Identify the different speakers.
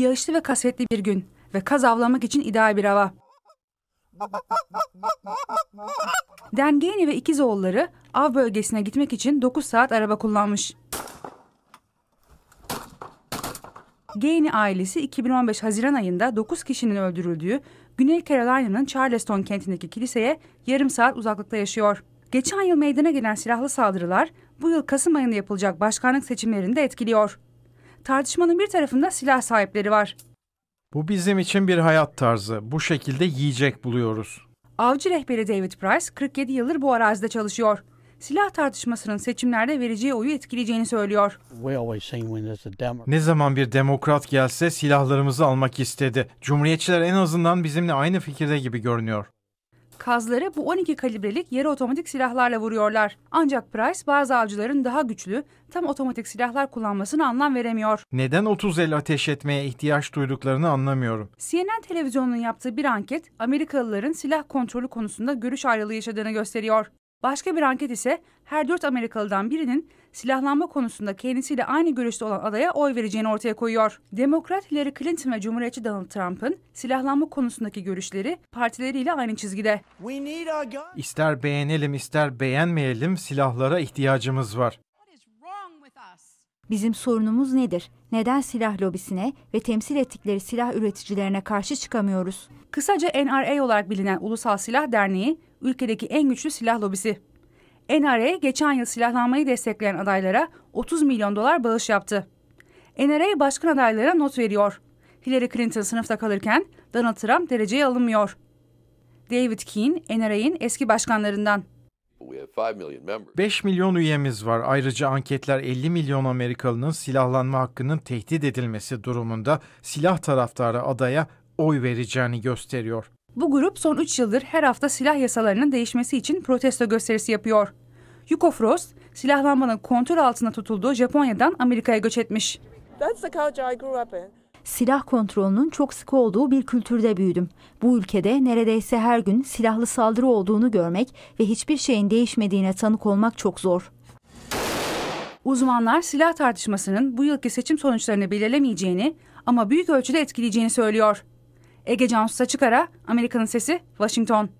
Speaker 1: Yağışlı ve kasvetli bir gün ve kaz avlamak için ideal bir hava. Dengeni ve ikiz oğulları av bölgesine gitmek için 9 saat araba kullanmış. Gainey ailesi 2015 Haziran ayında 9 kişinin öldürüldüğü Güney Carolina'nın Charleston kentindeki kiliseye yarım saat uzaklıkta yaşıyor. Geçen yıl meydana gelen silahlı saldırılar bu yıl Kasım ayında yapılacak başkanlık seçimlerinde etkiliyor tartışmanın bir tarafında silah sahipleri var.
Speaker 2: Bu bizim için bir hayat tarzı. Bu şekilde yiyecek buluyoruz.
Speaker 1: Avcı rehberi David Price 47 yıldır bu arazide çalışıyor. Silah tartışmasının seçimlerde vereceği oyu etkileyeceğini söylüyor.
Speaker 2: Ne zaman bir demokrat gelse silahlarımızı almak istedi. Cumhuriyetçiler en azından bizimle aynı fikirde gibi görünüyor
Speaker 1: kazları bu 12 kalibrelik yarı otomatik silahlarla vuruyorlar. Ancak Price bazı avcıların daha güçlü, tam otomatik silahlar kullanmasını anlam veremiyor.
Speaker 2: Neden 30 el ateş etmeye ihtiyaç duyduklarını anlamıyorum.
Speaker 1: CNN televizyonunun yaptığı bir anket Amerikalıların silah kontrolü konusunda görüş ayrılığı yaşadığını gösteriyor. Başka bir anket ise her dört Amerikalıdan birinin silahlanma konusunda kendisiyle aynı görüşte olan adaya oy vereceğini ortaya koyuyor. Demokrat Hillary Clinton ve Cumhuriyetçi Donald Trump'ın silahlanma konusundaki görüşleri partileriyle aynı çizgide.
Speaker 2: İster beğenelim ister beğenmeyelim silahlara ihtiyacımız var.
Speaker 3: Bizim sorunumuz nedir? Neden silah lobisine ve temsil ettikleri silah üreticilerine karşı çıkamıyoruz? Kısaca NRA olarak bilinen Ulusal Silah
Speaker 1: Derneği ülkedeki en güçlü silah lobisi. NRA geçen yıl silahlanmayı destekleyen adaylara 30 milyon dolar bağış yaptı. NRA başkan adaylara not veriyor. Hillary Clinton sınıfta kalırken Donald Trump dereceye alınmıyor. David Keane, NRA'in eski başkanlarından.
Speaker 2: 5 milyon üyemiz var. Ayrıca anketler 50 milyon Amerikalının silahlanma hakkının tehdit edilmesi durumunda silah taraftarı adaya oy vereceğini gösteriyor.
Speaker 1: Bu grup son 3 yıldır her hafta silah yasalarının değişmesi için protesto gösterisi yapıyor. Yuko Frost, silahlanmanın kontrol
Speaker 3: altına tutulduğu Japonya'dan Amerika'ya göç etmiş. Silah kontrolünün çok sık olduğu bir kültürde büyüdüm. Bu ülkede neredeyse her gün silahlı saldırı olduğunu görmek ve hiçbir şeyin değişmediğine tanık olmak çok zor.
Speaker 1: Uzmanlar silah tartışmasının bu yılki seçim sonuçlarını belirlemeyeceğini ama büyük ölçüde etkileyeceğini söylüyor. Ege Cansu Saçıkara, Amerika'nın Sesi, Washington.